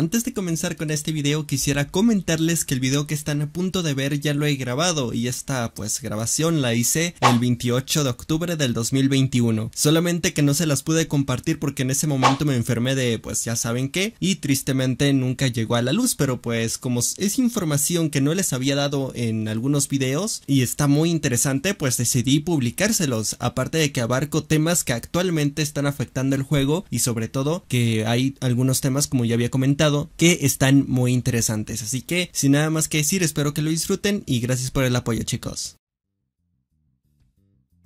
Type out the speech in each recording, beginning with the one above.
Antes de comenzar con este video quisiera comentarles que el video que están a punto de ver ya lo he grabado y esta pues grabación la hice el 28 de octubre del 2021. Solamente que no se las pude compartir porque en ese momento me enfermé de pues ya saben qué y tristemente nunca llegó a la luz pero pues como es información que no les había dado en algunos videos y está muy interesante pues decidí publicárselos aparte de que abarco temas que actualmente están afectando el juego y sobre todo que hay algunos temas como ya había comentado que están muy interesantes. Así que sin nada más que decir, espero que lo disfruten y gracias por el apoyo chicos.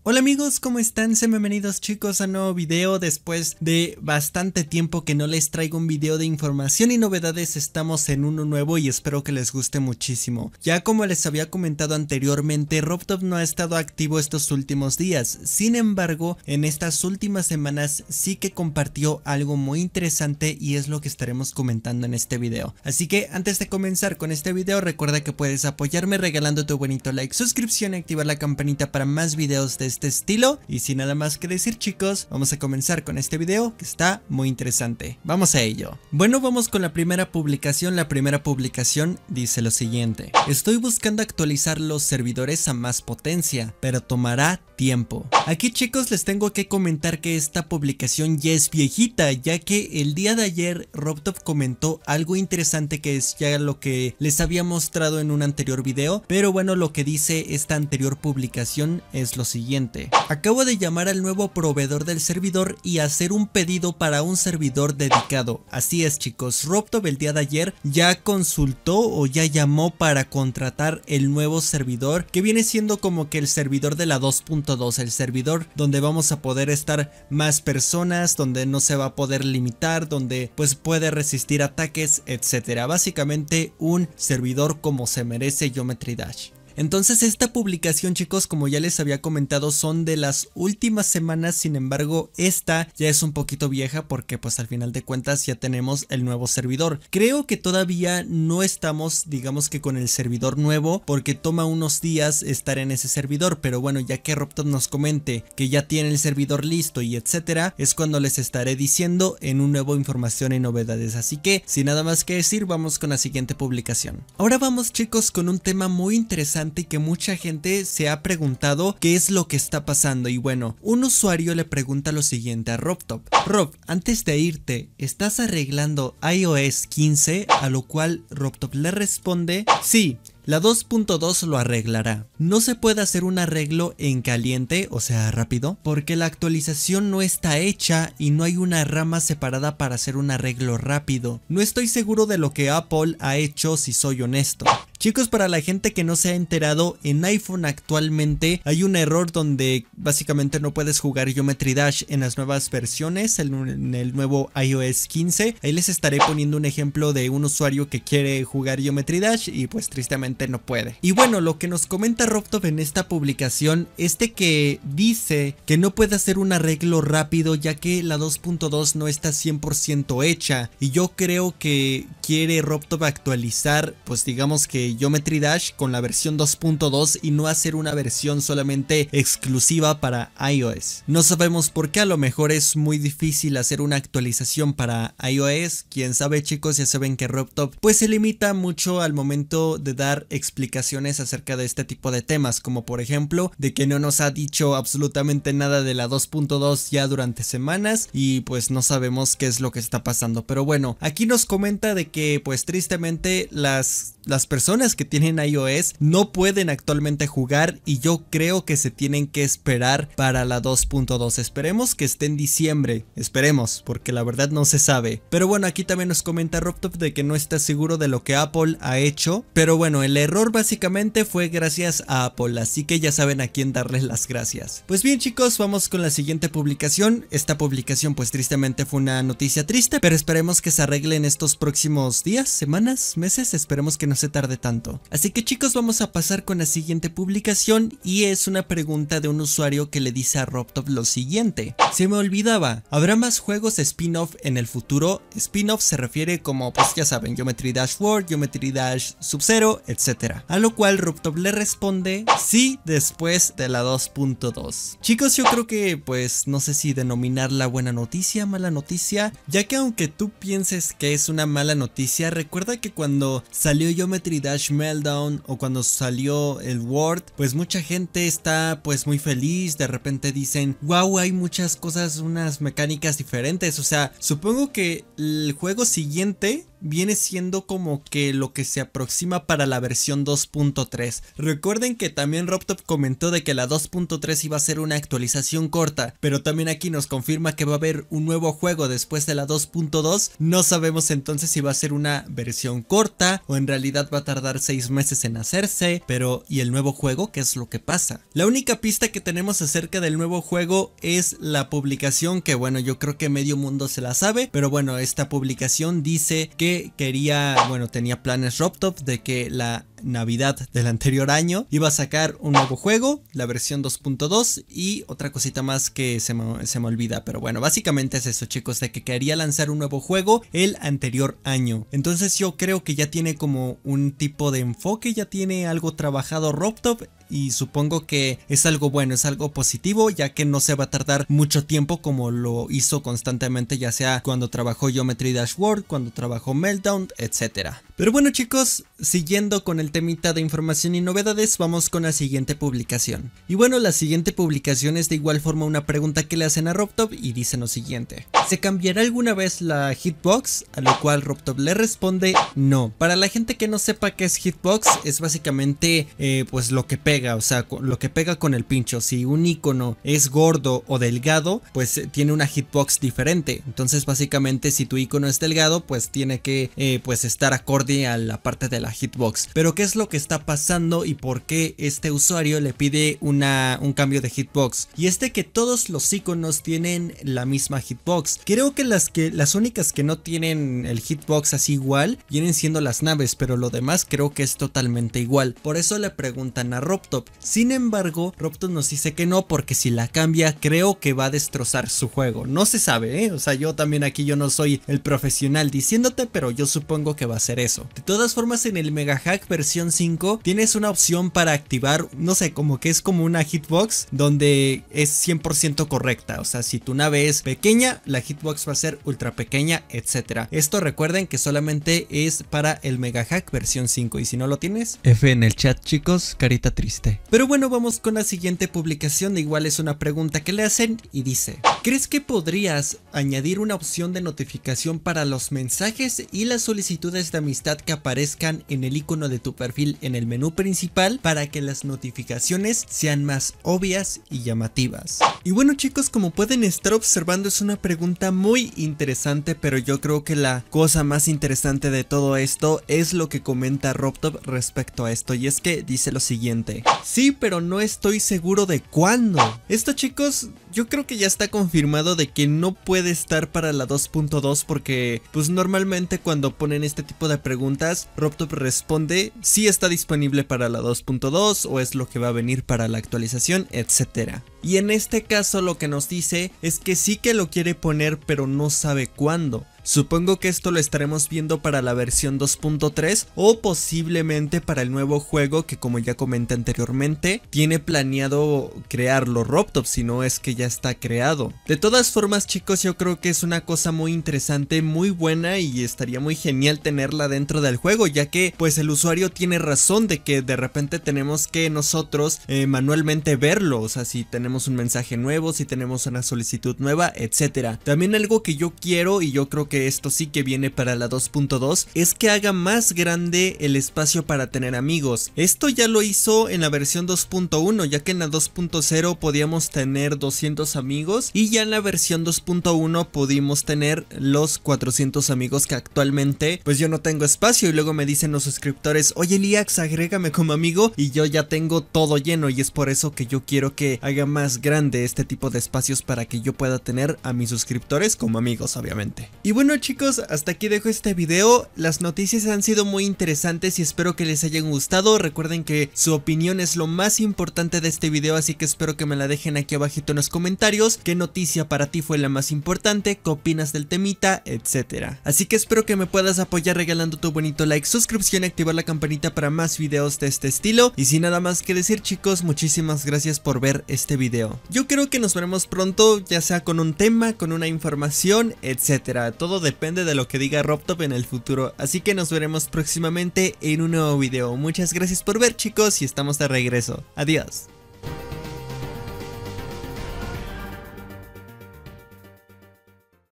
Hola amigos, ¿cómo están? Sean bienvenidos chicos a un nuevo video. Después de bastante tiempo que no les traigo un video de información y novedades, estamos en uno nuevo y espero que les guste muchísimo. Ya como les había comentado anteriormente, RobTop no ha estado activo estos últimos días. Sin embargo, en estas últimas semanas sí que compartió algo muy interesante y es lo que estaremos comentando en este video. Así que antes de comenzar con este video, recuerda que puedes apoyarme regalando tu bonito like, suscripción y activar la campanita para más videos de este estilo. Y sin nada más que decir chicos, vamos a comenzar con este video que está muy interesante. Vamos a ello. Bueno, vamos con la primera publicación. La primera publicación dice lo siguiente. Estoy buscando actualizar los servidores a más potencia, pero tomará tiempo. Aquí chicos les tengo que comentar que esta publicación ya es viejita, ya que el día de ayer RobTop comentó algo interesante que es ya lo que les había mostrado en un anterior video, pero bueno lo que dice esta anterior publicación es lo siguiente. Acabo de llamar al nuevo proveedor del servidor y hacer un pedido para un servidor dedicado. Así es chicos, RobTop el día de ayer ya consultó o ya llamó para contratar el nuevo servidor que viene siendo como que el servidor de la 2.2, el servidor donde vamos a poder estar más personas, donde no se va a poder limitar, donde pues puede resistir ataques, etcétera. Básicamente un servidor como se merece Geometry Dash. Entonces esta publicación chicos como ya les había comentado son de las últimas semanas sin embargo esta ya es un poquito vieja porque pues al final de cuentas ya tenemos el nuevo servidor. Creo que todavía no estamos digamos que con el servidor nuevo porque toma unos días estar en ese servidor pero bueno ya que Robtop nos comente que ya tiene el servidor listo y etcétera es cuando les estaré diciendo en un nuevo información y novedades así que sin nada más que decir vamos con la siguiente publicación. Ahora vamos chicos con un tema muy interesante y que mucha gente se ha preguntado qué es lo que está pasando y bueno, un usuario le pregunta lo siguiente a RobTop. Rob, antes de irte, ¿estás arreglando iOS 15? A lo cual RobTop le responde, sí, la 2.2 lo arreglará. No se puede hacer un arreglo en caliente, o sea rápido, porque la actualización no está hecha y no hay una rama separada para hacer un arreglo rápido. No estoy seguro de lo que Apple ha hecho si soy honesto. Chicos, para la gente que no se ha enterado, en iPhone actualmente hay un error donde básicamente no puedes jugar Geometry Dash en las nuevas versiones, en el nuevo iOS 15. Ahí les estaré poniendo un ejemplo de un usuario que quiere jugar Geometry Dash y pues tristemente no puede. Y bueno, lo que nos comenta Robtop en esta publicación es de que dice que no puede hacer un arreglo rápido ya que la 2.2 no está 100% hecha y yo creo que quiere Robtop actualizar pues digamos que Geometry Dash con la versión 2.2 y no hacer una versión solamente exclusiva para iOS. No sabemos por qué, a lo mejor es muy difícil hacer una actualización para iOS, quién sabe chicos, ya saben que RobTop pues se limita mucho al momento de dar explicaciones acerca de este tipo de temas, como por ejemplo de que no nos ha dicho absolutamente nada de la 2.2 ya durante semanas y pues no sabemos qué es lo que está pasando, pero bueno, aquí nos comenta de que pues tristemente las las personas que tienen iOS no pueden actualmente jugar y yo creo que se tienen que esperar para la 2.2. Esperemos que esté en diciembre, esperemos, porque la verdad no se sabe. Pero bueno, aquí también nos comenta Robtop de que no está seguro de lo que Apple ha hecho, pero bueno, el error básicamente fue gracias a Apple, así que ya saben a quién darles las gracias. Pues bien chicos, vamos con la siguiente publicación. Esta publicación pues tristemente fue una noticia triste, pero esperemos que se arregle en estos próximos días, semanas, meses, esperemos que no se tarde tanto. Así que chicos vamos a pasar con la siguiente publicación y es una pregunta de un usuario que le dice a Robtop lo siguiente. Se me olvidaba, ¿habrá más juegos spin-off en el futuro? Spin-off se refiere como pues ya saben, Geometry Dash World, Geometry Dash Sub-Zero, etcétera. A lo cual Robtop le responde, sí, después de la 2.2. Chicos yo creo que pues no sé si denominar la buena noticia, mala noticia, ya que aunque tú pienses que es una mala noticia, recuerda que cuando salió yo Geometry Dash Meltdown o cuando salió el Word, pues mucha gente está pues muy feliz, de repente dicen, wow, hay muchas cosas, unas mecánicas diferentes, o sea, supongo que el juego siguiente viene siendo como que lo que se aproxima para la versión 2.3. Recuerden que también RobTop comentó de que la 2.3 iba a ser una actualización corta, pero también aquí nos confirma que va a haber un nuevo juego después de la 2.2. No sabemos entonces si va a ser una versión corta o en realidad va a tardar 6 meses en hacerse, pero ¿y el nuevo juego? ¿Qué es lo que pasa? La única pista que tenemos acerca del nuevo juego es la publicación que bueno, yo creo que medio mundo se la sabe, pero bueno, esta publicación dice que quería, bueno, tenía planes Robtop de que la Navidad del anterior año iba a sacar un nuevo juego, la versión 2.2 y otra cosita más que se me, se me, olvida, pero bueno, básicamente es eso chicos, de que quería lanzar un nuevo juego el anterior año. Entonces yo creo que ya tiene como un tipo de enfoque, ya tiene algo trabajado Robtop y supongo que es algo bueno, es algo positivo ya que no se va a tardar mucho tiempo como lo hizo constantemente ya sea cuando trabajó Geometry Dashboard, cuando trabajó Meltdown, etc. Pero bueno chicos, siguiendo con el temita de información y novedades, vamos con la siguiente publicación. Y bueno, la siguiente publicación es de igual forma una pregunta que le hacen a RobTop y dicen lo siguiente. ¿Se cambiará alguna vez la hitbox? A lo cual RobTop le responde no. Para la gente que no sepa qué es hitbox, es básicamente eh, pues lo que pega o sea, lo que pega con el pincho. Si un icono es gordo o delgado, pues eh, tiene una hitbox diferente. Entonces, básicamente, si tu icono es delgado, pues tiene que eh, pues estar acorde a la parte de la hitbox. Pero, ¿qué es lo que está pasando y por qué este usuario le pide una, un cambio de hitbox? Y es de que todos los iconos tienen la misma hitbox. Creo que las, que, las únicas que no tienen el hitbox así igual vienen siendo las naves, pero lo demás creo que es totalmente igual. Por eso le preguntan a Rob sin embargo, Robtop nos dice que no, porque si la cambia, creo que va a destrozar su juego. No se sabe, ¿eh? O sea, yo también aquí yo no soy el profesional diciéndote, pero yo supongo que va a ser eso. De todas formas, en el Mega Hack versión 5 tienes una opción para activar, no sé, como que es como una hitbox donde es 100% correcta. O sea, si tu nave es pequeña, la hitbox va a ser ultra pequeña, etcétera. Esto recuerden que solamente es para el Mega Hack versión 5 y si no lo tienes... F en el chat chicos, carita triste. Pero bueno, vamos con la siguiente publicación, igual es una pregunta que le hacen y dice, ¿Crees que podrías añadir una opción de notificación para los mensajes y las solicitudes de amistad que aparezcan en el icono de tu perfil en el menú principal para que las notificaciones sean más obvias y llamativas? Y bueno chicos, como pueden estar observando es una pregunta muy interesante, pero yo creo que la cosa más interesante de todo esto es lo que comenta RobTop respecto a esto y es que dice lo siguiente. Sí, pero no estoy seguro de cuándo. Esto chicos, yo creo que ya está confirmado firmado de que no puede estar para la 2.2 porque pues normalmente cuando ponen este tipo de preguntas, RobTop responde si está disponible para la 2.2 o es lo que va a venir para la actualización, etcétera. Y en este caso lo que nos dice es que sí que lo quiere poner pero no sabe cuándo. Supongo que esto lo estaremos viendo para la versión 2.3 o posiblemente para el nuevo juego que como ya comenté anteriormente, tiene planeado crearlo Robtop si no es que ya está creado. De todas formas chicos yo creo que es una cosa muy interesante, muy buena y estaría muy genial tenerla dentro del juego ya que pues el usuario tiene razón de que de repente tenemos que nosotros eh, manualmente verlo, o sea si tenemos un mensaje nuevo, si tenemos una solicitud nueva, etcétera. También algo que yo quiero y yo creo que esto sí que viene para la 2.2, es que haga más grande el espacio para tener amigos. Esto ya lo hizo en la versión 2.1, ya que en la 2.0 podíamos tener 200 amigos y ya en la versión 2.1 pudimos tener los 400 amigos que actualmente pues yo no tengo espacio y luego me dicen los suscriptores, oye Liax, agrégame como amigo y yo ya tengo todo lleno y es por eso que yo quiero que haga más grande este tipo de espacios para que yo pueda tener a mis suscriptores como amigos obviamente. Y bueno, bueno chicos, hasta aquí dejo este video, las noticias han sido muy interesantes y espero que les hayan gustado, recuerden que su opinión es lo más importante de este video así que espero que me la dejen aquí abajito en los comentarios, qué noticia para ti fue la más importante, qué opinas del temita, etcétera. Así que espero que me puedas apoyar regalando tu bonito like, suscripción y activar la campanita para más videos de este estilo y sin nada más que decir chicos, muchísimas gracias por ver este video. Yo creo que nos veremos pronto, ya sea con un tema, con una información, etcétera. Todo depende de lo que diga RobTop en el futuro, así que nos veremos próximamente en un nuevo video. Muchas gracias por ver chicos y estamos de regreso. Adiós.